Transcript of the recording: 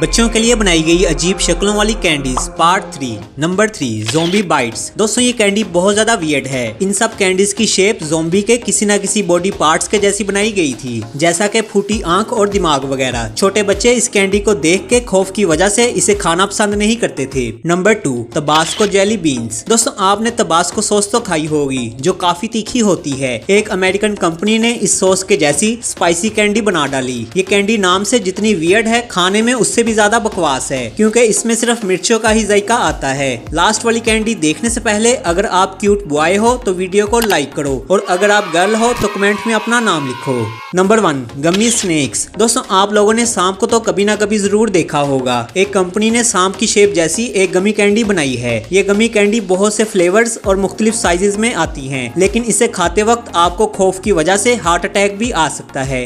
बच्चों के लिए बनाई गई अजीब शक्लों वाली candies part three number three zombie bites दोस्तों ये कैंडी बहुत ज्यादा वियड है इन सब कैंडीज की शेप जोम्बी के किसी न किसी बॉडी पार्ट्स के जैसी बनाई गई थी जैसा कि फूटी आंख और दिमाग वगैरह छोटे बच्चे इस कैंडी को देख के खौफ की वजह से इसे खाना पसंद नहीं करते थे number two Tabasco jelly beans दोस्तों आपने तबास्को सॉस तो खाई होगी जो काफी तीखी होती है एक अमेरिकन कंपनी ने इस सॉस के जैसी स्पाइसी कैंडी बना डाली ये कैंडी नाम से जितनी वियड है खाने में उससे भी ज्यादा बकवास है क्योंकि इसमें सिर्फ मिर्चों का ही जायका आता है लास्ट वाली कैंडी देखने से पहले अगर आप क्यूट बॉय हो तो वीडियो को लाइक करो और अगर आप गर्ल हो तो कमेंट में अपना नाम लिखो नंबर वन गमी स्नेक्स दोस्तों आप लोगों ने सांप को तो कभी ना कभी जरूर देखा होगा एक कंपनी ने सांप की शेप जैसी एक गमी कैंडी बनाई है ये गमी कैंडी बहुत से फ्लेवर्स और मुख्तलिफ साइजेज में आती है लेकिन इसे खाते वक्त आपको खौफ की वजह से हार्ट अटैक भी आ सकता है